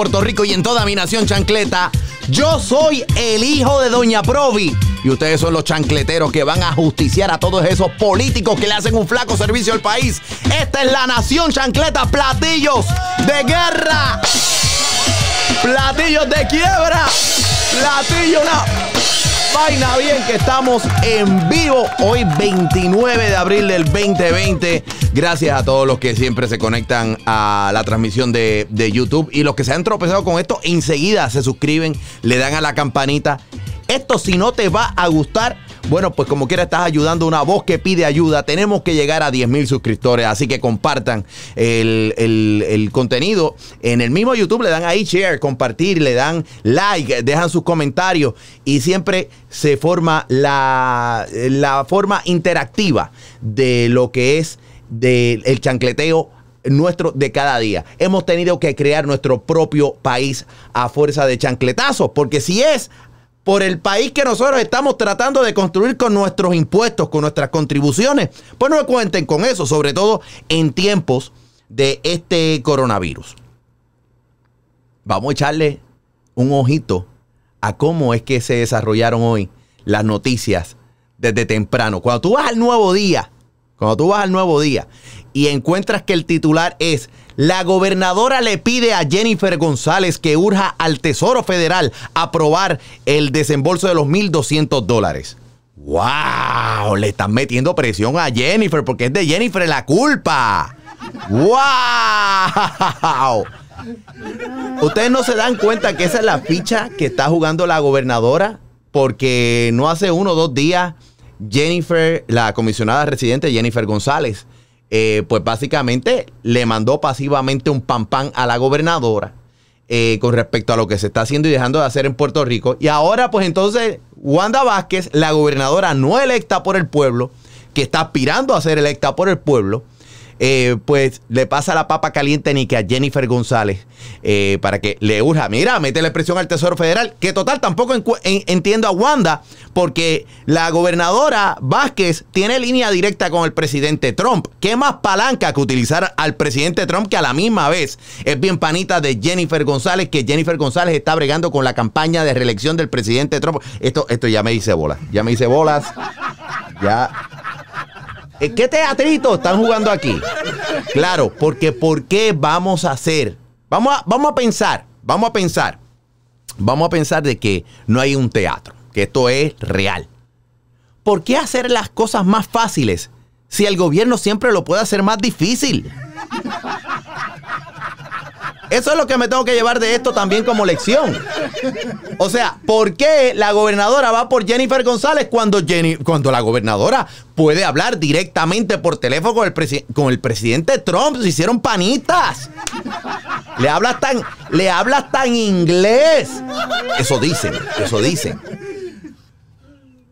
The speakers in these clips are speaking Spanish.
Puerto Rico y en toda mi nación chancleta. Yo soy el hijo de Doña Provi. Y ustedes son los chancleteros que van a justiciar a todos esos políticos que le hacen un flaco servicio al país. Esta es la nación chancleta, platillos de guerra. Platillos de quiebra. platillos. de... vaina bien que estamos en vivo hoy 29 de abril del 2020. Gracias a todos los que siempre se conectan a la transmisión de, YouTube y los que se han tropezado con esto, enseguida se suscriben, le dan a la campanita. Esto si no te va a gustar, bueno, pues como quiera estás ayudando a una voz que pide ayuda. Tenemos que llegar a 10.000 suscriptores, así que compartan el, contenido. En el mismo YouTube le dan ahí share, compartir, le dan like, dejan sus comentarios y siempre se forma la, la forma interactiva de lo que es del chancleteo nuestro de cada día. Hemos tenido que crear nuestro propio país a fuerza de chancletazos, porque si es por el país que nosotros estamos tratando de construir con nuestros impuestos, con nuestras contribuciones, pues no cuenten con eso, sobre todo en tiempos de este coronavirus. Vamos a echarle un ojito a cómo es que se desarrollaron hoy las noticias desde temprano. Cuando tú vas al nuevo día, cuando tú vas al nuevo día y encuentras que el titular es la gobernadora le pide a Jennifer González que urja al Tesoro Federal aprobar el desembolso de los 1.200 dólares. ¡Wow! Le están metiendo presión a Jennifer porque es de Jennifer la culpa. ¡Wow! Ustedes no se dan cuenta que esa es la ficha que está jugando la gobernadora porque no hace uno o dos días Jennifer, la comisionada residente Jennifer González, eh, pues básicamente le mandó pasivamente un pam pan a la gobernadora eh, con respecto a lo que se está haciendo y dejando de hacer en Puerto Rico. Y ahora pues entonces Wanda Vázquez, la gobernadora no electa por el pueblo, que está aspirando a ser electa por el pueblo, eh, pues le pasa la papa caliente ni que a Jennifer González eh, para que le urja, mira, la presión al Tesoro Federal, que total tampoco entiendo a Wanda, porque la gobernadora Vázquez tiene línea directa con el presidente Trump. ¿Qué más palanca que utilizar al presidente Trump que a la misma vez es bien panita de Jennifer González, que Jennifer González está bregando con la campaña de reelección del presidente Trump? Esto, esto ya me hice bolas, ya me hice bolas, ya eh, ¿Qué teatrito están jugando aquí? Claro, porque ¿por qué vamos a hacer? Vamos a, vamos a pensar, vamos a pensar, vamos a pensar de que no hay un teatro, que esto es real. ¿Por qué hacer las cosas más fáciles si el gobierno siempre lo puede hacer más difícil? Eso es lo que me tengo que llevar de esto también como lección. O sea, ¿por qué la gobernadora va por Jennifer González cuando, cuando la gobernadora puede hablar directamente por teléfono con el, presidente Trump? Se hicieron panitas. Le hablas tan, le inglés. Eso dicen, eso dicen.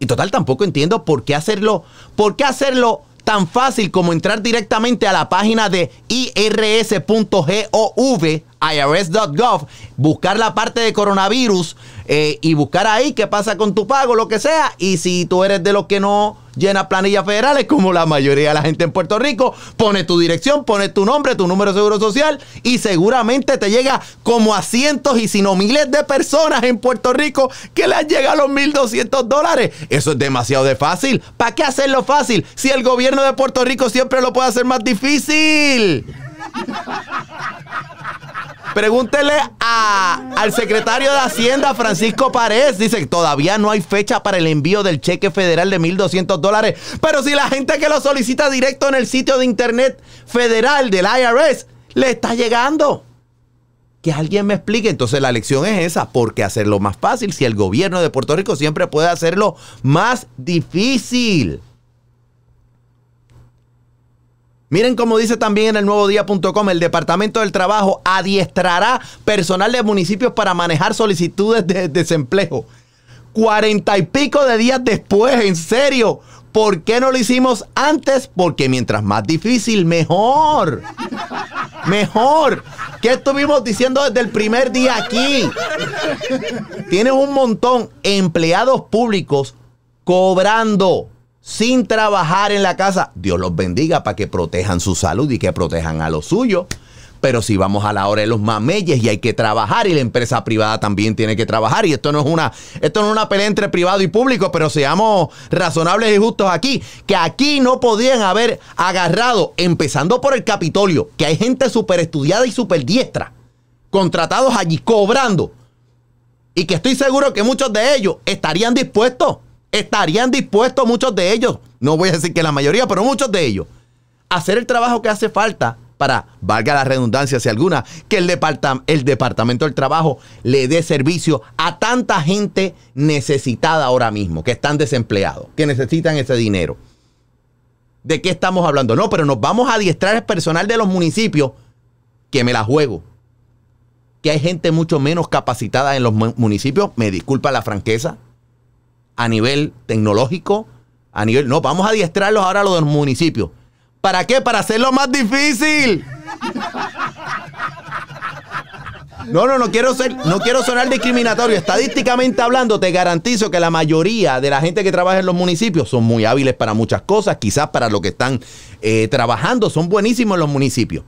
Y total, tampoco entiendo por qué hacerlo, por qué hacerlo tan fácil como entrar directamente a la página de irs.gov IRS.gov, buscar la parte de coronavirus eh, y buscar ahí qué pasa con tu pago, lo que sea. Y si tú eres de los que no llena planillas federales, como la mayoría de la gente en Puerto Rico, pone tu dirección, pone tu nombre, tu número de seguro social y seguramente te llega como a cientos y si no miles de personas en Puerto Rico que le han llegado los 1.200 dólares. Eso es demasiado de fácil. ¿Para qué hacerlo fácil si el gobierno de Puerto Rico siempre lo puede hacer más difícil? Pregúntele al secretario de Hacienda, Francisco Párez. Dice todavía no hay fecha para el envío del cheque federal de 1.200 dólares. Pero si la gente que lo solicita directo en el sitio de internet federal del IRS le está llegando. Que alguien me explique. Entonces la lección es esa. ¿Por qué hacerlo más fácil si el gobierno de Puerto Rico siempre puede hacerlo más difícil? Miren como dice también en el nuevo día.com, el Departamento del Trabajo adiestrará personal de municipios para manejar solicitudes de desempleo. Cuarenta y pico de días después, en serio. ¿Por qué no lo hicimos antes? Porque mientras más difícil, mejor. Mejor. ¿Qué estuvimos diciendo desde el primer día aquí? Tienes un montón de empleados públicos cobrando sin trabajar en la casa. Dios los bendiga para que protejan su salud y que protejan a los suyos. Pero si vamos a la hora de los mameyes y hay que trabajar y la empresa privada también tiene que trabajar y esto no es una esto no es una pelea entre privado y público, pero seamos razonables y justos aquí, que aquí no podían haber agarrado empezando por el Capitolio, que hay gente súper estudiada y súper diestra, contratados allí cobrando y que estoy seguro que muchos de ellos estarían dispuestos estarían dispuestos muchos de ellos, no voy a decir que la mayoría, pero muchos de ellos, hacer el trabajo que hace falta para, valga la redundancia si alguna, que el, el Departamento del Trabajo le dé servicio a tanta gente necesitada ahora mismo, que están desempleados, que necesitan ese dinero. ¿De qué estamos hablando? No, pero nos vamos a adiestrar el personal de los municipios que me la juego. Que hay gente mucho menos capacitada en los municipios, me disculpa la franqueza, a nivel tecnológico, a nivel... No, vamos a adiestrarlos ahora a los municipios. ¿Para qué? Para hacerlo más difícil. No, no, no quiero, ser, no quiero sonar discriminatorio. Estadísticamente hablando, te garantizo que la mayoría de la gente que trabaja en los municipios son muy hábiles para muchas cosas. Quizás para lo que están eh, trabajando son buenísimos en los municipios.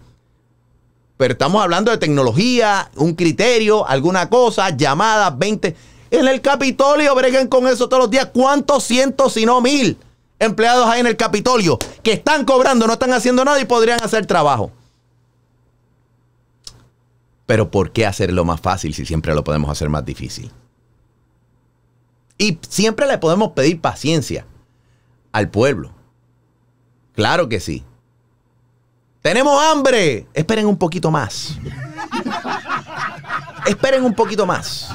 Pero estamos hablando de tecnología, un criterio, alguna cosa, llamadas, 20 en el Capitolio, breguen con eso todos los días. ¿Cuántos cientos, y no mil, empleados hay en el Capitolio que están cobrando, no están haciendo nada y podrían hacer trabajo? Pero ¿por qué hacerlo más fácil si siempre lo podemos hacer más difícil? Y siempre le podemos pedir paciencia al pueblo. Claro que sí. Tenemos hambre. Esperen un poquito más esperen un poquito más.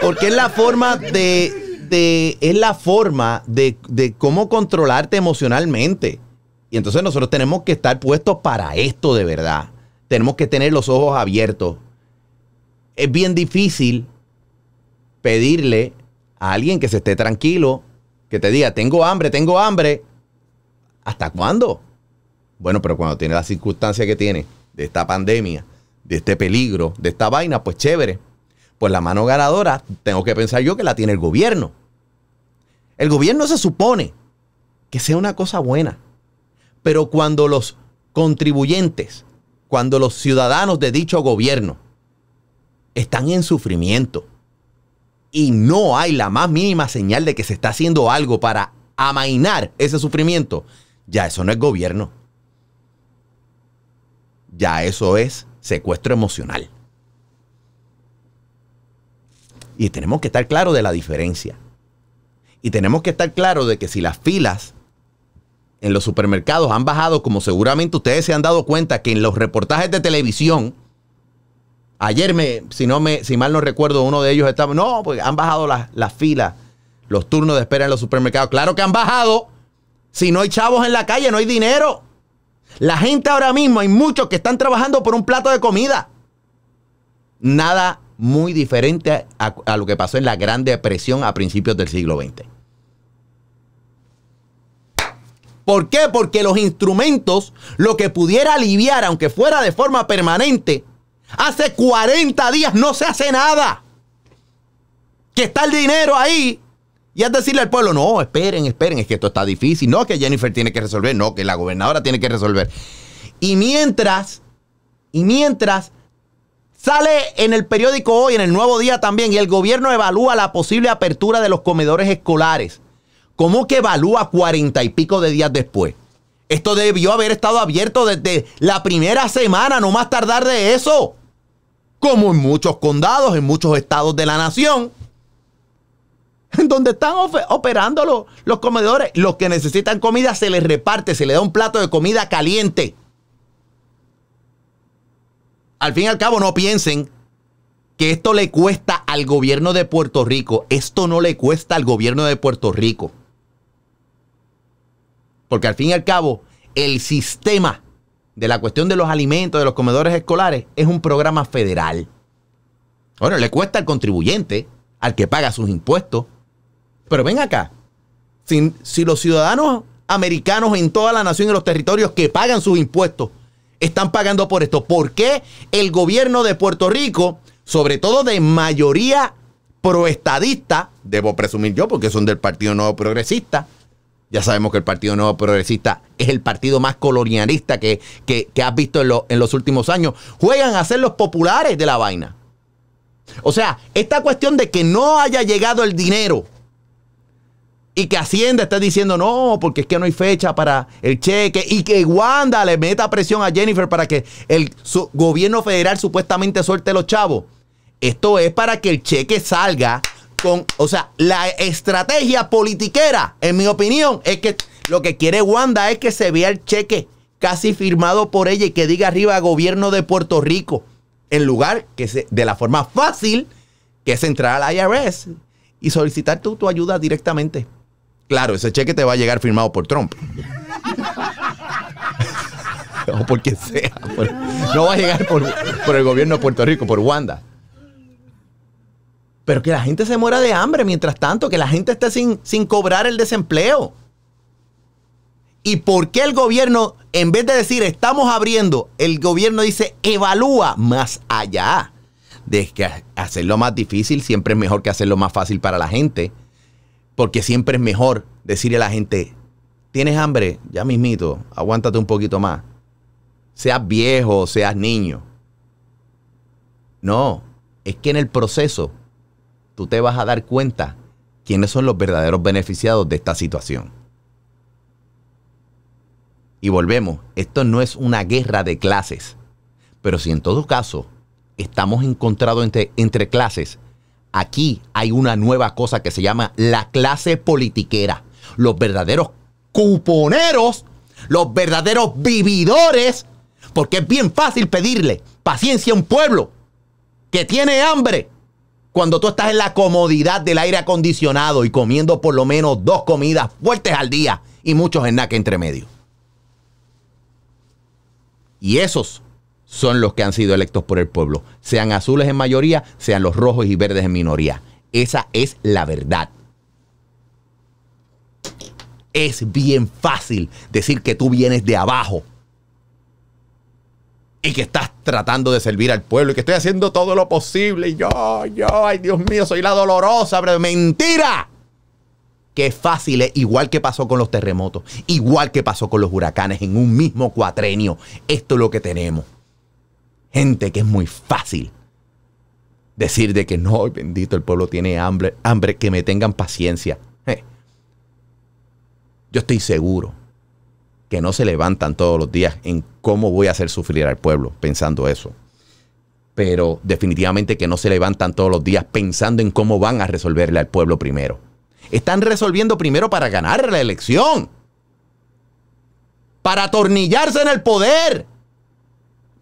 Porque es la forma de, es la forma de, de cómo controlarte emocionalmente. Y entonces nosotros tenemos que estar puestos para esto de verdad. Tenemos que tener los ojos abiertos. Es bien difícil pedirle a alguien que se esté tranquilo, que te diga, tengo hambre, tengo hambre. ¿Hasta cuándo? Bueno, pero cuando tiene la circunstancia que tiene de esta pandemia, de este peligro, de esta vaina, pues chévere. Pues la mano ganadora, tengo que pensar yo que la tiene el gobierno. El gobierno se supone que sea una cosa buena, pero cuando los contribuyentes, cuando los ciudadanos de dicho gobierno están en sufrimiento y no hay la más mínima señal de que se está haciendo algo para amainar ese sufrimiento, ya eso no es gobierno. Ya eso es secuestro emocional. Y tenemos que estar claros de la diferencia. Y tenemos que estar claros de que si las filas en los supermercados han bajado, como seguramente ustedes se han dado cuenta que en los reportajes de televisión, ayer me, si no me, si mal no recuerdo, uno de ellos estaba, no, pues han bajado las, las filas, los turnos de espera en los supermercados. Claro que han bajado. Si no hay chavos en la calle, no hay dinero. La gente ahora mismo, hay muchos que están trabajando por un plato de comida. Nada muy diferente a, lo que pasó en la Gran Depresión a principios del siglo XX. ¿Por qué? Porque los instrumentos, lo que pudiera aliviar, aunque fuera de forma permanente, hace 40 días no se hace nada. Que está el dinero ahí y es decirle al pueblo, no, esperen, esperen, es que esto está difícil, no, que Jennifer tiene que resolver, no, que la gobernadora tiene que resolver. Y mientras, y mientras, sale en el periódico hoy, en el Nuevo Día también, y el gobierno evalúa la posible apertura de los comedores escolares. ¿Cómo que evalúa cuarenta y pico de días después? Esto debió haber estado abierto desde la primera semana, no más tardar de eso. Como en muchos condados, en muchos estados de la nación. donde están operando los, los comedores. Los que necesitan comida se les reparte, se les da un plato de comida caliente. Al fin y al cabo, no piensen que esto le cuesta al gobierno de Puerto Rico. Esto no le cuesta al gobierno de Puerto Rico. Porque al fin y al cabo, el sistema de la cuestión de los alimentos, de los comedores escolares, es un programa federal. Bueno, le cuesta al contribuyente, al que paga sus impuestos, pero ven acá, si, si los ciudadanos americanos en toda la nación y los territorios que pagan sus impuestos están pagando por esto, ¿por qué el gobierno de Puerto Rico, sobre todo de mayoría proestadista, debo presumir yo porque son del Partido Nuevo Progresista, ya sabemos que el Partido Nuevo Progresista es el partido más colonialista que, que, has visto en, en los últimos años, juegan a ser los populares de la vaina. O sea, esta cuestión de que no haya llegado el dinero y que Hacienda esté diciendo no, porque es que no hay fecha para el cheque y que Wanda le meta presión a Jennifer para que el gobierno federal supuestamente suelte los chavos. Esto es para que el cheque salga con, o sea, la estrategia politiquera, en mi opinión, es que lo que quiere Wanda es que se vea el cheque casi firmado por ella y que diga arriba gobierno de Puerto Rico, en lugar que de la forma fácil que es entrar al IRS y solicitar tu ayuda directamente. Claro, ese cheque te va a llegar firmado por Trump. o por quien sea. no va a llegar por, el gobierno de Puerto Rico, por Wanda. Pero que la gente se muera de hambre mientras tanto, que la gente esté sin, sin cobrar el desempleo. ¿Y por qué el gobierno, en vez de decir estamos abriendo, el gobierno dice evalúa más allá? De que hacerlo más difícil siempre es mejor que hacerlo más fácil para la gente porque siempre es mejor decirle a la gente, tienes hambre, ya mismito, aguántate un poquito más. Seas viejo, o seas niño. No, es que en el proceso tú te vas a dar cuenta quiénes son los verdaderos beneficiados de esta situación. Y volvemos, esto no es una guerra de clases, pero si en todo caso estamos encontrados entre, entre clases, Aquí hay una nueva cosa que se llama la clase politiquera. Los verdaderos cuponeros, los verdaderos vividores, porque es bien fácil pedirle paciencia a un pueblo que tiene hambre cuando tú estás en la comodidad del aire acondicionado y comiendo por lo menos dos comidas fuertes al día y muchos en entre medio. Y esos son los que han sido electos por el pueblo, sean azules en mayoría, sean los rojos y verdes en minoría. Esa es la verdad. Es bien fácil decir que tú vienes de abajo y que estás tratando de servir al pueblo y que estoy haciendo todo lo posible. yo, yo, ay Dios mío, soy la dolorosa, pero mentira. Que fácil, es igual que pasó con los terremotos, igual que pasó con los huracanes en un mismo cuatrenio. Esto es lo que tenemos gente que es muy fácil decir de que no, bendito, el pueblo tiene hambre, hambre, que me tengan paciencia. Eh, yo estoy seguro que no se levantan todos los días en cómo voy a hacer sufrir al pueblo pensando eso. Pero definitivamente que no se levantan todos los días pensando en cómo van a resolverle al pueblo primero. Están resolviendo primero para ganar la elección. Para atornillarse en el poder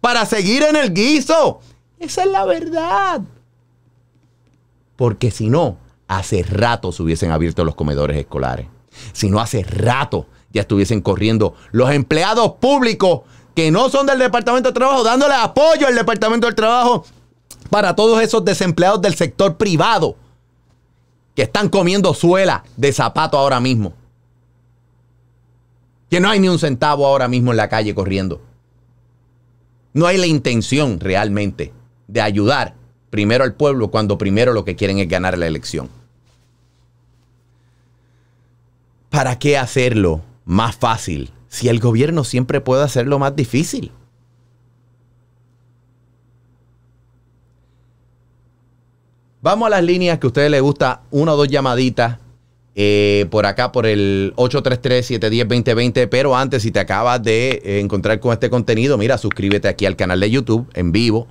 para seguir en el guiso. Esa es la verdad. Porque si no, hace rato se hubiesen abierto los comedores escolares. Si no, hace rato ya estuviesen corriendo los empleados públicos que no son del Departamento de Trabajo, dándole apoyo al Departamento del Trabajo para todos esos desempleados del sector privado que están comiendo suela de zapato ahora mismo. Que no hay ni un centavo ahora mismo en la calle corriendo. No hay la intención realmente de ayudar primero al pueblo cuando primero lo que quieren es ganar la elección. ¿Para qué hacerlo más fácil si el gobierno siempre puede hacerlo más difícil? Vamos a las líneas que a ustedes les gusta, una o dos llamaditas eh, por acá por el 833-710-2020. Pero antes, si te acabas de eh, encontrar con este contenido, mira, suscríbete aquí al canal de YouTube en vivo,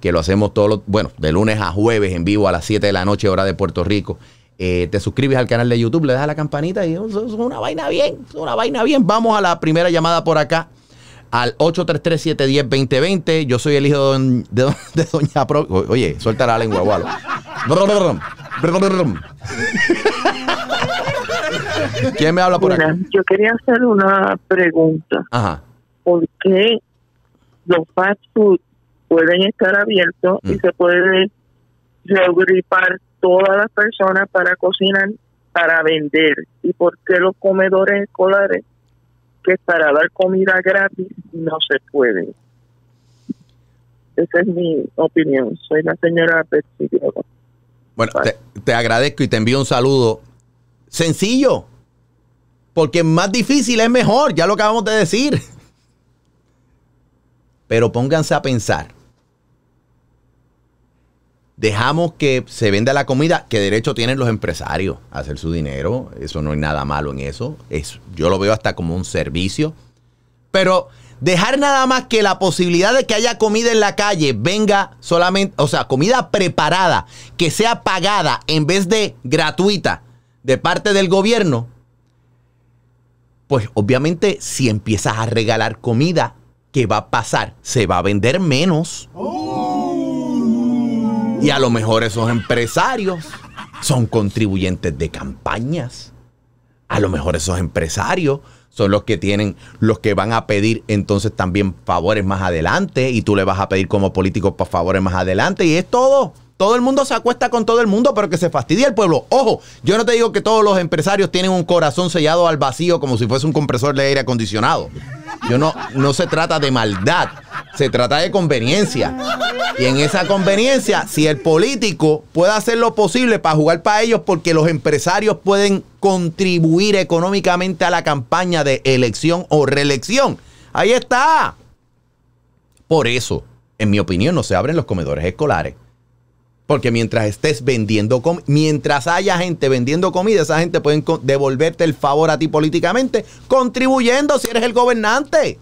que lo hacemos todos los, bueno, de lunes a jueves en vivo a las 7 de la noche, hora de Puerto Rico. Eh, te suscribes al canal de YouTube, le das la campanita y es una vaina bien, es una vaina bien. Vamos a la primera llamada por acá al 833-710-2020. Yo soy el hijo de, Doña Pro. Oye, suelta la lengua, gualo. ¿Quién me habla por aquí? Yo quería hacer una pregunta. Ajá. ¿Por qué los fast food pueden estar abiertos y mm. se puede agripar todas las personas para cocinar, para vender? ¿Y por qué los comedores escolares, que para dar comida gratis, no se pueden? Esa es mi opinión. Soy la señora Betsy bueno, te, agradezco y te envío un saludo. Sencillo. Porque más difícil es mejor, ya lo acabamos de decir. Pero pónganse a pensar. Dejamos que se venda la comida, que derecho tienen los empresarios a hacer su dinero. Eso no hay nada malo en eso. eso yo lo veo hasta como un servicio. Pero Dejar nada más que la posibilidad de que haya comida en la calle venga solamente, o sea, comida preparada, que sea pagada en vez de gratuita de parte del gobierno, pues obviamente si empiezas a regalar comida, ¿qué va a pasar? Se va a vender menos. Oh. Y a lo mejor esos empresarios son contribuyentes de campañas. A lo mejor esos empresarios son los que tienen, los que van a pedir entonces también favores más adelante y tú le vas a pedir como político favores más adelante y es todo. Todo el mundo se acuesta con todo el mundo, pero que se fastidia el pueblo. Ojo, yo no te digo que todos los empresarios tienen un corazón sellado al vacío como si fuese un compresor de aire acondicionado. Yo no, no se trata de maldad, se trata de conveniencia. Y en esa conveniencia, si el político puede hacer lo posible para jugar para ellos, porque los empresarios pueden contribuir económicamente a la campaña de elección o reelección. Ahí está. Por eso, en mi opinión, no se abren los comedores escolares. Porque mientras estés vendiendo, mientras haya gente vendiendo comida, esa gente puede devolverte el favor a ti políticamente, contribuyendo si eres el gobernante.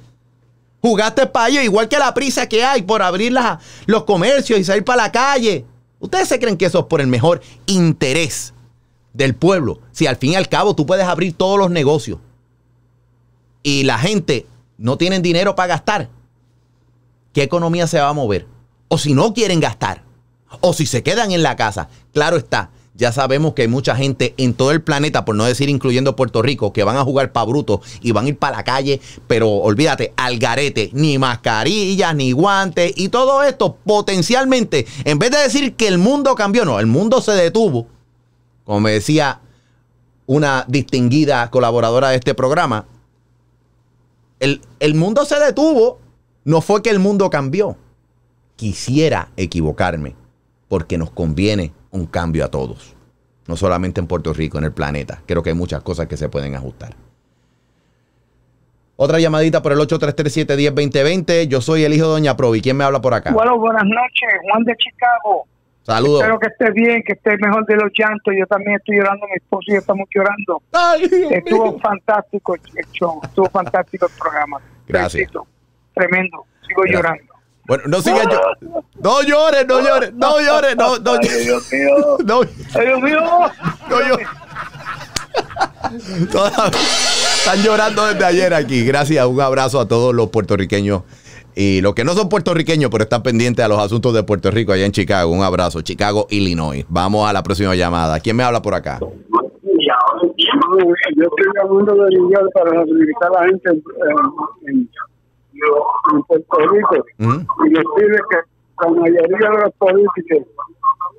Jugaste para ellos, igual que la prisa que hay por abrir los comercios y salir para la calle. ¿Ustedes se creen que eso es por el mejor interés del pueblo? Si al fin y al cabo tú puedes abrir todos los negocios y la gente no tiene dinero para gastar, ¿qué economía se va a mover? O si no quieren gastar. O si se quedan en la casa. Claro está, ya sabemos que hay mucha gente en todo el planeta, por no decir incluyendo Puerto Rico, que van a jugar pa' bruto y van a ir para la calle, pero olvídate, al garete, ni mascarillas, ni guantes, y todo esto potencialmente, en vez de decir que el mundo cambió, no, el mundo se detuvo, como me decía una distinguida colaboradora de este programa, el mundo se detuvo, no fue que el mundo cambió. Quisiera equivocarme porque nos conviene un cambio a todos. No solamente en Puerto Rico, en el planeta. Creo que hay muchas cosas que se pueden ajustar. Otra llamadita por el 8337 1020 Yo soy el hijo de Doña Provi. ¿Quién me habla por acá? Bueno, buenas noches. Juan de Chicago. Saludos. Espero que esté bien, que esté mejor de los llantos. Yo también estoy llorando, mi esposo y yo estamos llorando. estuvo fantástico el estuvo fantástico el programa. Gracias. Tremendo. Sigo llorando. Bueno, no sigas ah. llorando. No llores, no llores, no llores, no, no Dios mío. No, Ay, Dios mío. No están llorando desde ayer aquí. Gracias, un abrazo a todos los puertorriqueños y los que no son puertorriqueños, pero están pendientes a los asuntos de Puerto Rico allá en Chicago. Un abrazo, Chicago, Illinois. Vamos a la próxima llamada. ¿Quién me habla por acá? Yo estoy hablando de para a la gente en, en Puerto Rico y decirle que la mayoría de los políticos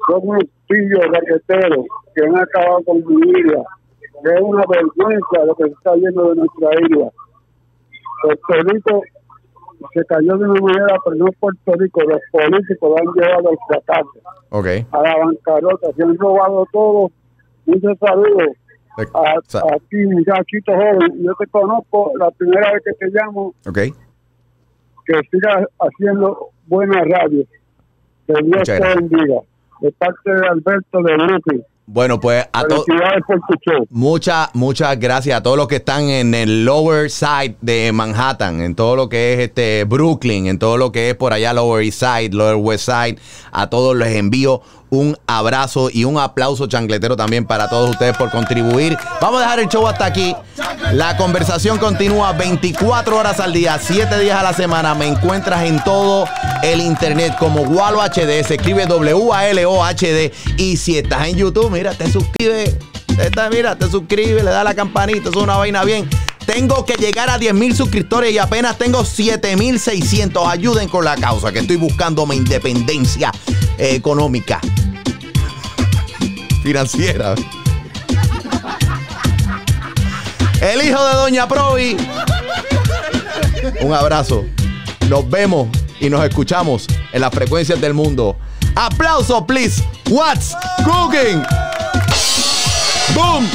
son unos pillos raqueteros que han acabado con mi vida. es una vergüenza lo que está yendo de nuestra isla. Puerto Rico se cayó de una manera, pero no Puerto Rico, los políticos lo han llevado al fracaso, a la bancarrota, se han robado todo. Muchos saludo a, ti, joven. Yo te conozco la primera vez que te llamo. Okay que siga haciendo buena radio. Que Dios te bendiga. De parte de Alberto de Brooklyn. Bueno, pues a todos. Muchas, muchas gracias a todos los que están en el Lower Side de Manhattan, en todo lo que es este Brooklyn, en todo lo que es por allá Lower East Side, Lower West Side. A todos les envío un abrazo y un aplauso chancletero también para todos ustedes por contribuir. Vamos a dejar el show hasta aquí. La conversación continúa 24 horas al día, 7 días a la semana. Me encuentras en todo el internet como Walo HD. Se escribe W-A-L-O-H-D. Y si estás en YouTube, mira, te suscribe. mira, te suscribes, le da la campanita, es una vaina bien. Tengo que llegar a 10 mil suscriptores y apenas tengo 7600. mil Ayuden con la causa, que estoy buscando mi independencia eh, económica, financiera. El hijo de Doña Provi. Un abrazo. Nos vemos y nos escuchamos en las frecuencias del mundo. Aplauso, please. What's cooking? Boom.